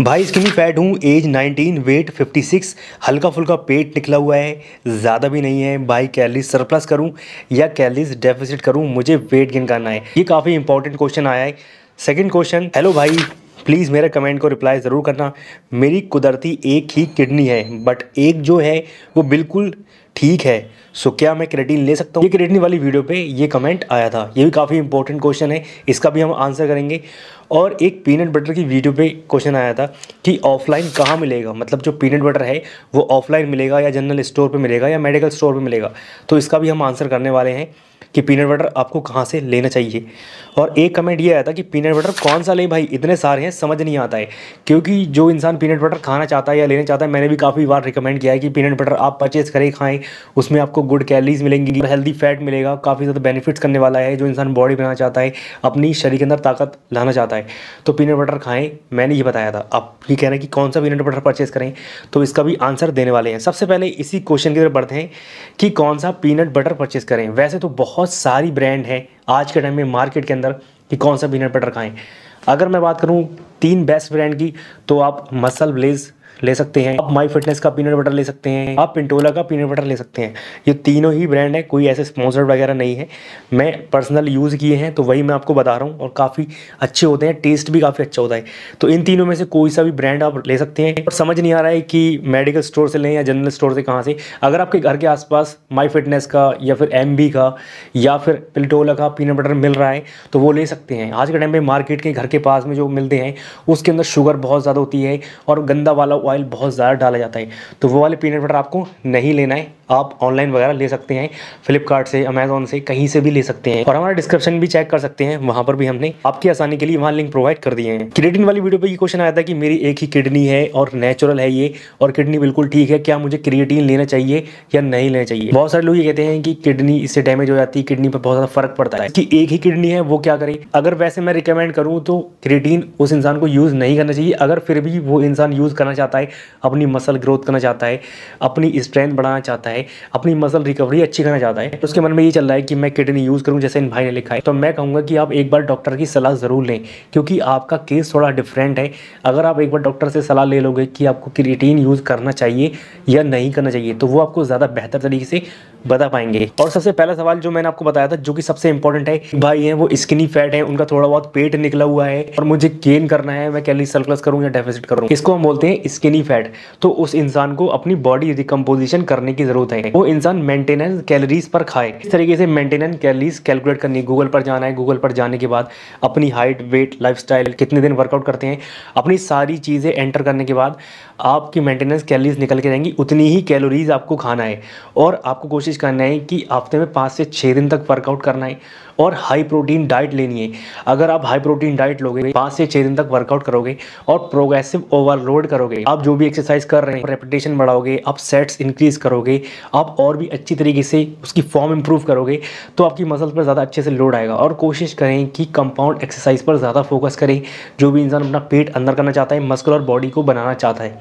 भाई skinny fat हूँ age 19 weight 56 हल्का फुल्का पेट निकला हुआ है ज़्यादा भी नहीं है भाई कैलरीज सरप्लस करूँ या कैलरीज डेफिसिट करूँ मुझे वेट गेन करना है ये काफ़ी इंपॉर्टेंट क्वेश्चन आया है सेकेंड क्वेश्चन हेलो भाई प्लीज़ मेरे कमेंट को रिप्लाई ज़रूर करना मेरी कुदरती एक ही किडनी है बट एक जो है वो बिल्कुल ठीक है सो क्या मैं क्रेडिन ले सकता हूँ ये क्रेटिन वाली वीडियो पे ये कमेंट आया था ये भी काफ़ी इंपॉर्टेंट क्वेश्चन है इसका भी हम आंसर करेंगे और एक पीनट बटर की वीडियो पे क्वेश्चन आया था कि ऑफलाइन कहाँ मिलेगा मतलब जो पीनट बटर है वो ऑफलाइन मिलेगा या जनरल स्टोर पे मिलेगा या मेडिकल स्टोर पे मिलेगा तो इसका भी हम आंसर करने वाले हैं कि पीनट बटर आपको कहाँ से लेना चाहिए और एक कमेंट ये आया था कि पीनट बटर कौन सा लें भाई इतने सारे हैं समझ नहीं आता है क्योंकि जो इंसान पीनट बटर खाना चाहता है या लेना चाहता है मैंने भी काफ़ी बार रिकमेंड किया है कि पीनट बटर आप परचेज़ करें खाएँ उसमें आपको गुड कैलरीज मिलेंगी हेल्दी फैट मिलेगा काफ़ी ज़्यादा बेनिफिट्स करने वाला है जो इंसान बॉडी बनाना चाहता है अपनी शरीर के अंदर ताकत लाना चाहता है होता है तो पीनट बटर खाएं मैंने ये बताया था आप ये कह रहे हैं कि कौन सा पीनट बटर परचेज़ करें तो इसका भी आंसर देने वाले हैं सबसे पहले इसी क्वेश्चन की तरफ बढ़ते हैं कि कौन सा पीनट बटर परचेज़ करें वैसे तो बहुत सारी ब्रांड हैं आज के टाइम में मार्केट के अंदर कि कौन सा पीनट बटर खाएँ अगर मैं बात करूँ तीन बेस्ट ब्रांड की तो आप मसल ब्लेज़ ले सकते हैं आप माई फिटनेस का पीनट बटर ले सकते हैं आप पिंटोला का पीनट बटर ले सकते हैं ये तीनों ही ब्रांड है कोई ऐसे स्पॉन्सर वगैरह नहीं है मैं पर्सनल यूज़ किए हैं तो वही मैं आपको बता रहा हूँ और काफ़ी अच्छे होते हैं टेस्ट भी काफ़ी अच्छा होता है तो इन तीनों में से कोई सा भी ब्रांड आप ले सकते हैं और समझ नहीं आ रहा है कि मेडिकल स्टोर से लें या जनरल स्टोर से कहाँ से अगर आपके घर के आसपास माई फिटनेस का या फिर एम का या फिर पिंटोला का पीनट बटर मिल रहा है तो वो ले सकते हैं आज के टाइम में मार्केट के घर के पास में जो मिलते हैं उसके अंदर शुगर बहुत ज़्यादा होती है और गंदा वाला वाला ऑयल बहुत ज़्यादा डाला जाता है तो वो वाले पीनट बटर आपको नहीं लेना है आप ऑनलाइन वगैरह ले सकते हैं फ्लिपकार्ट से अमेजोन से कहीं से भी ले सकते हैं और हमारा डिस्क्रिप्शन भी चेक कर सकते हैं वहाँ पर भी हमने आपकी आसानी के लिए वहाँ लिंक प्रोवाइड कर दिए हैं किडनी वाली वीडियो पर ये क्वेश्चन आया था कि मेरी एक ही किडनी है और नेचुरल है ये और किडनी बिल्कुल ठीक है क्या मुझे क्रिएटिन लेना चाहिए या नहीं लेना चाहिए बहुत सारे लोग ये कहते हैं कि किडनी इससे डैमेज हो जाती है किडनी पर बहुत ज़्यादा फर्क पड़ता है कि एक ही किडनी है वो क्या करें अगर वैसे मैं रिकमेंड करूँ तो क्रिएटिन उस इंसान को यूज़ नहीं करना चाहिए अगर फिर भी वो इंसान यूज़ करना चाहता चाहता है अपनी मसल ग्रोथ करना चाहता है अपनी स्ट्रेंथ बढ़ाना चाहता है अपनी मसल रिकवरी अच्छी करना चाहता है तो उसके मन में ये चल रहा है कि मैं किडनी यूज़ करूँ जैसे इन भाई ने लिखा है तो मैं कहूँगा कि आप एक बार डॉक्टर की सलाह ज़रूर लें क्योंकि आपका केस थोड़ा डिफरेंट है अगर आप एक बार डॉक्टर से सलाह ले लोगे कि आपको क्रिएटीन यूज़ करना चाहिए या नहीं करना चाहिए तो वो आपको ज़्यादा बेहतर तरीके से बता पाएंगे और सबसे पहला सवाल जो मैंने आपको बताया था जो कि सबसे इंपॉर्टेंट है भाई हैं वो स्किनी फैट है उनका थोड़ा बहुत पेट निकला हुआ है और मुझे गेन करना है मैं कैलरी सरप्लस करूँ या डेफिसिट करूँ इसको हम बोलते हैं स्किनी फैट तो उस इंसान को अपनी बॉडी रिकम्पोजिशन करने की ज़रूरत है वो इंसान मेंटेनेंस कैलोरीज पर खाए इस तरीके से मेंटेनेंस कैलोरीज कैलकुलेट करनी है गूगल पर जाना है गूगल पर जाने के बाद अपनी हाइट वेट लाइफ कितने दिन वर्कआउट करते हैं अपनी सारी चीज़ें एंटर करने के बाद आपकी मेंटेनेंस कैलोरीज निकल के जाएंगी उतनी ही कैलोरीज आपको खाना है और आपको कोशिश करना है कि हफ्ते में पाँच से छः दिन तक वर्कआउट करना है और हाई प्रोटीन डाइट लेनी है अगर आप हाई प्रोटीन डाइट लोगे पाँच से छः दिन तक वर्कआउट करोगे और प्रोग्रेसिव ओवरलोड करोगे आप जो भी एक्सरसाइज कर रहे हैं रेपिटेशन बढ़ाओगे आप सेट्स इंक्रीज करोगे आप और भी अच्छी तरीके से उसकी फॉर्म इंप्रूव करोगे तो आपकी मसल पर ज़्यादा अच्छे से लोड आएगा और कोशिश करें कि कंपाउंड एक्सरसाइज पर ज़्यादा फोकस करें जो भी इंसान अपना पेट अंदर करना चाहता है और बॉडी को बनाना चाहता है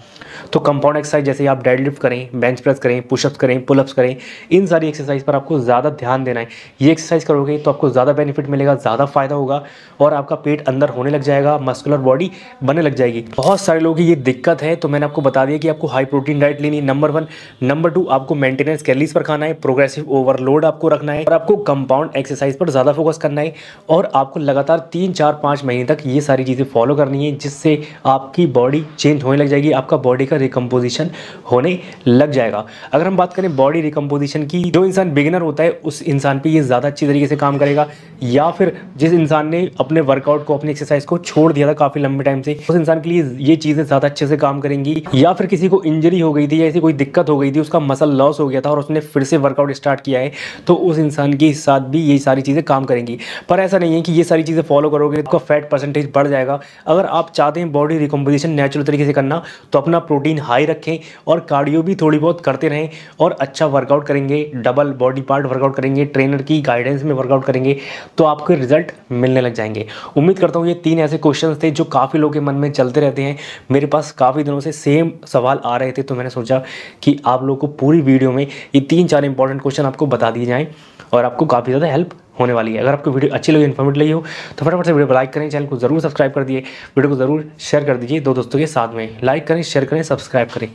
तो कंपाउंड एक्सरसाइज जैसे आप डेड करें बेंच प्रेस करें पुशअप्स करें पुलअप्स करें इन सारी एक्सरसाइज पर आपको ज़्यादा ध्यान देना है ये एक्सरसाइज करोगे तो आपको आपको ज़्यादा बेनिफिट मिलेगा ज़्यादा फ़ायदा होगा और आपका पेट अंदर होने लग जाएगा मस्कुलर बॉडी बनने लग जाएगी बहुत सारे लोगों की ये दिक्कत है तो मैंने आपको बता दिया कि आपको हाई प्रोटीन डाइट लेनी नंबर वन नंबर टू आपको मेंटेनेंस कैलरीज पर खाना है प्रोग्रेसिव ओवरलोड आपको रखना है और आपको कंपाउंड एक्सरसाइज पर ज़्यादा फोकस करना है और आपको लगातार तीन चार पाँच महीने तक ये सारी चीज़ें फॉलो करनी है जिससे आपकी बॉडी चेंज होने लग जाएगी आपका बॉडी का रिकम्पोजिशन होने लग जाएगा अगर हम बात करें बॉडी रिकम्पोजिशन की जो इंसान बिगिनर होता है उस इंसान पर ये ज़्यादा अच्छी तरीके से काम करेगा पड़ेगा या फिर जिस इंसान ने अपने वर्कआउट को अपनी एक्सरसाइज को छोड़ दिया था काफ़ी लंबे टाइम से उस इंसान के लिए ये चीज़ें ज़्यादा अच्छे से काम करेंगी या फिर किसी को इंजरी हो गई थी या ऐसी कोई दिक्कत हो गई थी उसका मसल लॉस हो गया था और उसने फिर से वर्कआउट स्टार्ट किया है तो उस इंसान के साथ भी ये सारी चीज़ें काम करेंगी पर ऐसा नहीं है कि ये सारी चीज़ें फॉलो करोगे तो आपका फैट परसेंटेज बढ़ जाएगा अगर आप चाहते हैं बॉडी रिकम्पोजिशन नेचुरल तरीके से करना तो अपना प्रोटीन हाई रखें और कार्डियो भी थोड़ी बहुत करते रहें और अच्छा वर्कआउट करेंगे डबल बॉडी पार्ट वर्कआउट करेंगे ट्रेनर की गाइडेंस में वर्कआउट करेंगे जाएंगे तो आपको रिजल्ट मिलने लग जाएंगे उम्मीद करता हूँ ये तीन ऐसे क्वेश्चन थे जो काफ़ी लोगों के मन में चलते रहते हैं मेरे पास काफ़ी दिनों से सेम सवाल आ रहे थे तो मैंने सोचा कि आप लोग को पूरी वीडियो में ये तीन चार इंपॉर्टेंट क्वेश्चन आपको बता दिए जाएँ और आपको काफ़ी ज़्यादा हेल्प होने वाली है अगर आपको वीडियो अच्छी लगी इन्फॉर्मेट लगी हो तो फटाफट से वीडियो को लाइक करें चैनल को जरूर सब्सक्राइब कर दिए वीडियो को जरूर शेयर कर दीजिए दो दोस्तों के साथ में लाइक करें शेयर करें सब्सक्राइब करें